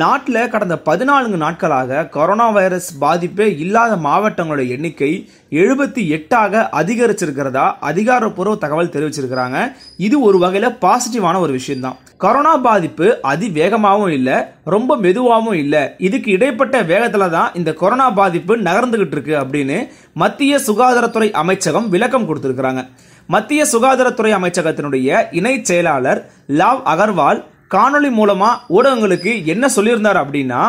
நாட்டில் கடந்த பதினான்கு நாட்களாக கொரோனா வைரஸ் பாதிப்பே இல்லாத மாவட்டங்களோட எண்ணிக்கை எழுபத்தி எட்டாக அதிகரிச்சிருக்கிறதா அதிகாரப்பூர்வ தகவல் தெரிவிச்சிருக்கிறாங்க இது ஒரு வகையில் பாசிட்டிவான ஒரு விஷயம்தான் கொரோனா பாதிப்பு அதிவேகமாகவும் இல்லை ரொம்ப மெதுவாகவும் இல்லை இதுக்கு இடைப்பட்ட வேகத்தில் தான் இந்த கொரோனா பாதிப்பு நகர்ந்துகிட்டு இருக்கு அப்படின்னு மத்திய சுகாதாரத்துறை அமைச்சகம் விளக்கம் கொடுத்துருக்குறாங்க மத்திய சுகாதாரத்துறை அமைச்சகத்தினுடைய இணை செயலாளர் லாவ் அகர்வால் காணொளி மூலமாக ஊடகங்களுக்கு என்ன சொல்லியிருந்தார் அப்படின்னா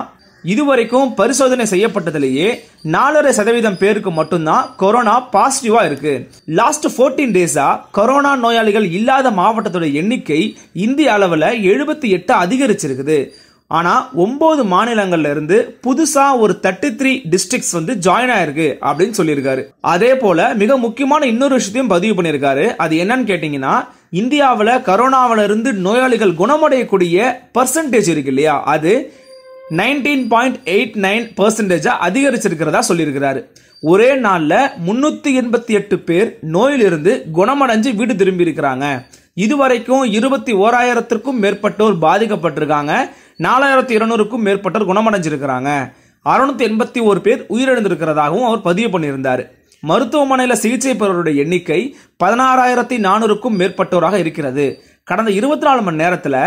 இதுவரைக்கும் பரிசோதனை செய்யப்பட்டதிலேயே நாலரை சதவீதம் பேருக்கு மட்டும்தான் கொரோனா பாசிட்டிவா இருக்கு லாஸ்ட் ஃபோர்டீன் டேஸா கொரோனா நோயாளிகள் இல்லாத மாவட்டத்தோட எண்ணிக்கை இந்திய அளவில் எழுபத்தி எட்டு அதிகரிச்சிருக்குது ஆனால் ஒம்பது மாநிலங்கள்ல இருந்து புதுசாக ஒரு தேர்ட்டி த்ரீ டிஸ்ட்ரிக்ட்ஸ் வந்து ஜாயின் ஆயிருக்கு அப்படின்னு சொல்லியிருக்காரு அதே போல மிக முக்கியமான இன்னொரு விஷயத்தையும் பதிவு பண்ணியிருக்காரு அது என்னன்னு கேட்டிங்கன்னா இந்தியாவில் கரோனாவில் இருந்து நோயாளிகள் குணமடையக்கூடிய பர்சன்டேஜ் இருக்கு இல்லையா அது நைன்டீன் பாயிண்ட் எயிட் நைன் பர்சன்டேஜாக அதிகரிச்சிருக்கிறதா சொல்லியிருக்கிறாரு ஒரே நாளில் முந்நூற்றி எண்பத்தி எட்டு பேர் நோயிலிருந்து குணமடைஞ்சு வீடு திரும்பி இருக்கிறாங்க இதுவரைக்கும் இருபத்தி ஓராயிரத்திற்கும் மேற்பட்டோர் பாதிக்கப்பட்டிருக்காங்க நாலாயிரத்தி இருநூறுக்கும் மேற்பட்டோர் குணமடைஞ்சிருக்கிறாங்க அறுநூத்தி எண்பத்தி ஒரு பேர் உயிரிழந்திருக்கிறதாகவும் அவர் பதிவு பண்ணியிருந்தார் மருத்துவமனையில் சிகிச்சை பெறுவருடைய எண்ணிக்கை பதினாறாயிரத்தி நானூறுக்கும் மேற்பட்டோராக இருக்கிறது கடந்த இருபத்தி நாலு மணி நேரத்தில்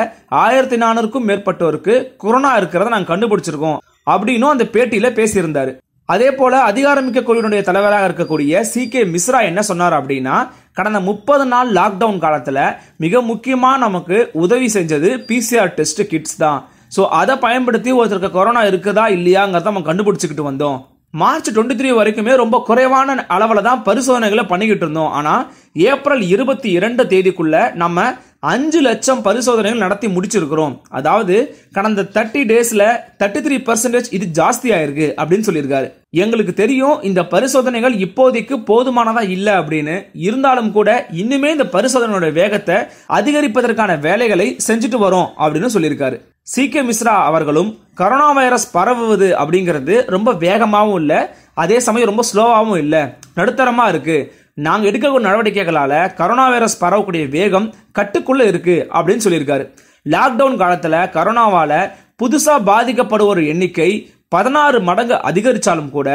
ஆயிரத்தி நானூறுக்கும் மேற்பட்டோருக்கு கொரோனா இருக்கிறத நாங்கள் கண்டுபிடிச்சிருக்கோம் அப்படின்னும் அந்த பேட்டியில் பேசியிருந்தார் அதே போல அதிகாரமிக்க குழுவினுடைய தலைவராக இருக்கக்கூடிய சி கே மிஸ்ரா என்ன சொன்னார் அப்படின்னா கடந்த முப்பது நாள் லாக்டவுன் காலத்தில் மிக முக்கியமாக நமக்கு உதவி செஞ்சது பிசிஆர் டெஸ்ட் கிட்ஸ் தான் ஸோ அதை பயன்படுத்தி ஒருத்தருக்கு கொரோனா இருக்குதா இல்லையாங்கிறத நம்ம கண்டுபிடிச்சிக்கிட்டு வந்தோம் மார்ச் டுவெண்ட்டி த்ரீ வரைக்குமே ரொம்ப குறைவான அளவில் தான் பரிசோதனைகளை பண்ணிக்கிட்டு இருந்தோம் ஆனால் ஏப்ரல் இருபத்தி இரண்டு தேதிக்குள்ள நம்ம அஞ்சு லட்சம் பரிசோதனைகள் நடத்தி முடிச்சிருக்கிறோம் அதாவது கடந்த தேர்ட்டி டேஸில் தேர்ட்டி த்ரீ பர்சன்டேஜ் இது ஜாஸ்தி ஆயிருக்கு அப்படின்னு சொல்லியிருக்காரு எங்களுக்கு தெரியும் இந்த பரிசோதனைகள் இப்போதைக்கு போதுமானதா இல்லை அப்படின்னு இருந்தாலும் கூட இன்னுமே இந்த பரிசோதனையோட வேகத்தை அதிகரிப்பதற்கான வேலைகளை செஞ்சுட்டு வரோம் அப்படின்னு சொல்லியிருக்காரு சி கே மிஸ்ரா அவர்களும் கரோனா வைரஸ் பரவுவது அப்படிங்கிறது ரொம்ப வேகமாகவும் இல்லை அதே சமயம் ரொம்ப ஸ்லோவாகவும் இல்லை நடுத்தரமாக இருக்குது நாங்கள் எடுக்கக்கூடிய நடவடிக்கைகளால் கரோனா வைரஸ் பரவக்கூடிய வேகம் கட்டுக்குள்ளே இருக்குது அப்படின்னு சொல்லியிருக்காரு லாக்டவுன் காலத்தில் கரோனாவால் புதுசாக பாதிக்கப்படுவோர் எண்ணிக்கை பதினாறு மடங்கு அதிகரித்தாலும் கூட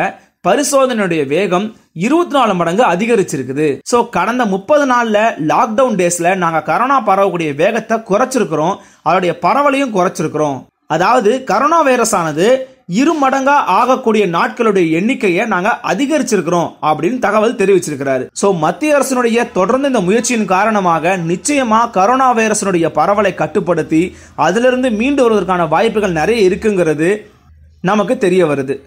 பரிசோதனையுடைய வேகம் இருபத்தி நாலு மடங்கு அதிகரிச்சிருக்குது ஸோ கடந்த முப்பது நாளில் லாக்டவுன் டேஸில் நாங்கள் கரோனா பரவக்கூடிய வேகத்தை குறைச்சிருக்கிறோம் அதோடைய பரவலையும் குறைச்சிருக்கிறோம் அதாவது கரோனா வைரஸ் ஆனது இரு மடங்கா ஆகக்கூடிய நாட்களுடைய எண்ணிக்கையை நாங்க அதிகரிச்சிருக்கிறோம் அப்படின்னு தகவல் தெரிவிச்சிருக்கிறாரு சோ மத்திய அரசினுடைய தொடர்ந்து இந்த முயற்சியின் காரணமாக நிச்சயமா கரோனா வைரஸினுடைய பரவலை கட்டுப்படுத்தி அதிலிருந்து மீண்டு வருவதற்கான வாய்ப்புகள் நிறைய இருக்குங்கிறது நமக்கு தெரிய வருது